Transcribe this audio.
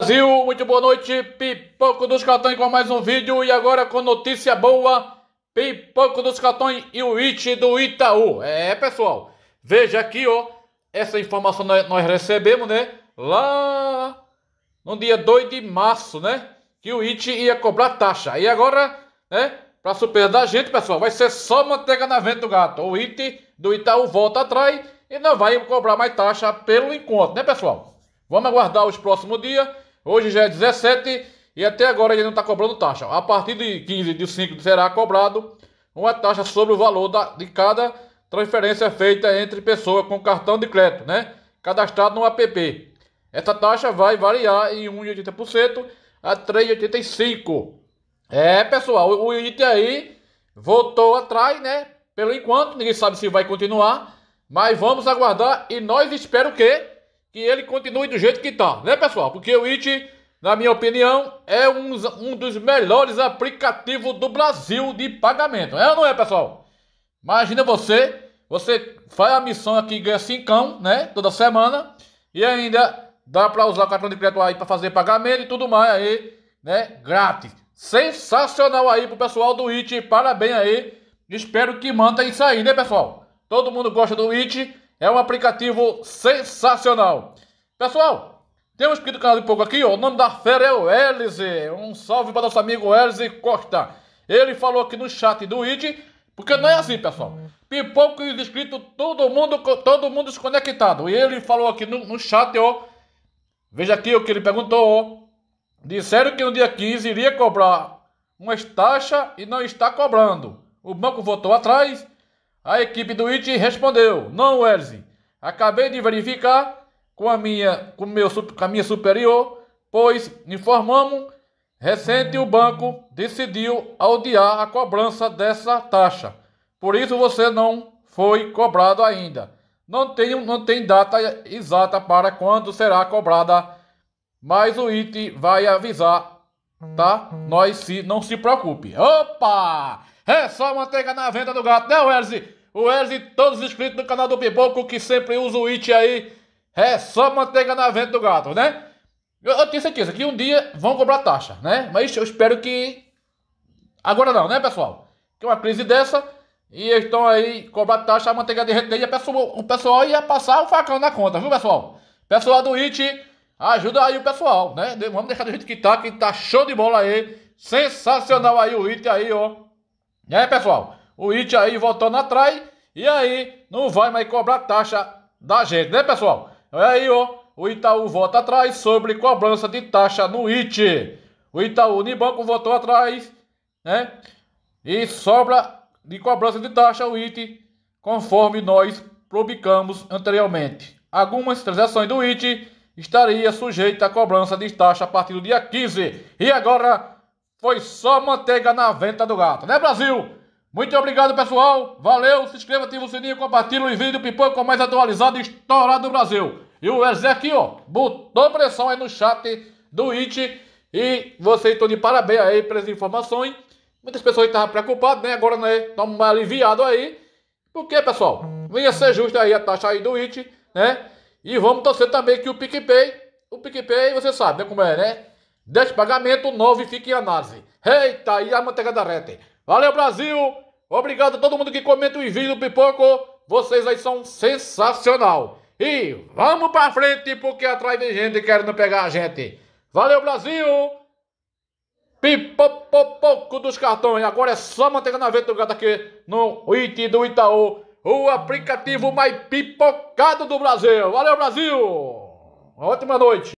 Brasil, muito boa noite, Pipoco dos Cartões com mais um vídeo e agora com notícia boa, Pipoco dos Cartões e o IT do Itaú. É, pessoal, veja aqui, ó, essa informação nós recebemos, né, lá no dia 2 de março, né, que o IT ia cobrar taxa. E agora, né, pra surpresa da gente, pessoal, vai ser só manteiga na venda do gato. O IT do Itaú volta atrás e não vai cobrar mais taxa pelo encontro, né, pessoal? Vamos aguardar os próximos dias Hoje já é 17 e até agora ele não está cobrando taxa. A partir de 15 de 5 será cobrado uma taxa sobre o valor da, de cada transferência feita entre pessoa com cartão de crédito, né? Cadastrado no app. Essa taxa vai variar em 1,80% a 3,85%. É, pessoal, o IT aí voltou atrás, né? Pelo enquanto, ninguém sabe se vai continuar, mas vamos aguardar e nós espero que que ele continue do jeito que está, né, pessoal? Porque o It, na minha opinião, é um, um dos melhores aplicativos do Brasil de pagamento. É ou não é, pessoal? Imagina você, você faz a missão aqui e ganha 5, né? Toda semana. E ainda dá para usar o cartão de crédito aí para fazer pagamento e tudo mais aí, né? Grátis. Sensacional aí pro pessoal do IT. Parabéns aí. Espero que manta isso aí, né, pessoal? Todo mundo gosta do IT. É um aplicativo sensacional. Pessoal, temos pedido canal de pouco aqui, ó. O nome da fera é o Elise. Um salve para nosso amigo Elise Costa. Ele falou aqui no chat do ID, porque não é assim, pessoal. Pipoco e inscrito, todo mundo, todo mundo desconectado. E ele falou aqui no, no chat, ó. Veja aqui o que ele perguntou, ó. Disseram que no dia 15 iria cobrar umas taxas e não está cobrando. O banco voltou atrás a equipe do IT respondeu: Não, Wesley. Acabei de verificar com a minha, com meu, com a minha superior, pois informamos recente o banco decidiu audiar a cobrança dessa taxa. Por isso você não foi cobrado ainda. Não tem, não tem data exata para quando será cobrada, mas o IT vai avisar, tá? Nós se não se preocupe. Opa! É só manteiga na venda do gato, né, Wesley? o Wesley e todos os inscritos do canal do Pipoco que sempre usam o It aí. É só manteiga na venda do gato, né? Eu, eu tenho certeza que um dia vão cobrar taxa, né? Mas eu espero que. Agora não, né, pessoal? Que uma crise dessa e eles estão aí cobrando taxa, a manteiga derreter e o pessoal ia passar o facão na conta, viu, pessoal? Pessoal do IT, ajuda aí o pessoal, né? Vamos deixar do jeito que tá, que tá show de bola aí. Sensacional aí o IT aí, ó. E aí, pessoal? O IT aí voltando atrás. E aí não vai mais cobrar taxa da gente, né, pessoal? E aí, ó, o Itaú volta atrás sobre cobrança de taxa no IT. O Itaú Unibanco voltou atrás, né? E sobra de cobrança de taxa o IT, conforme nós publicamos anteriormente. Algumas transações do IT estaria sujeita à cobrança de taxa a partir do dia 15. E agora foi só manteiga na venta do gato, né, Brasil? Muito obrigado, pessoal. Valeu, se inscreva, ativa o sininho, compartilha o vídeo pipoca com mais atualizado e estourado do Brasil. E o Zé aqui, ó, botou pressão aí no chat do IT. E vocês estão de parabéns aí pelas informações. Muitas pessoas estavam preocupadas, né? Agora, né? Estamos aliviados aí. Porque, pessoal, não ia ser justa aí a taxa aí do IT, né? E vamos torcer também que o PicPay, o PicPay, você sabe, né, como é, né? 10 pagamento, 9 fica em análise. Eita, e a manteiga da reta. Valeu, Brasil! Obrigado a todo mundo que comenta o vídeo do Pipoco. Vocês aí são sensacional. E vamos pra frente, porque atrás vem gente querendo pegar a gente. Valeu, Brasil! Pipopopoco dos cartões. Agora é só manteiga na venta do gato aqui no IT do Itaú. O aplicativo mais pipocado do Brasil. Valeu, Brasil! Uma ótima noite.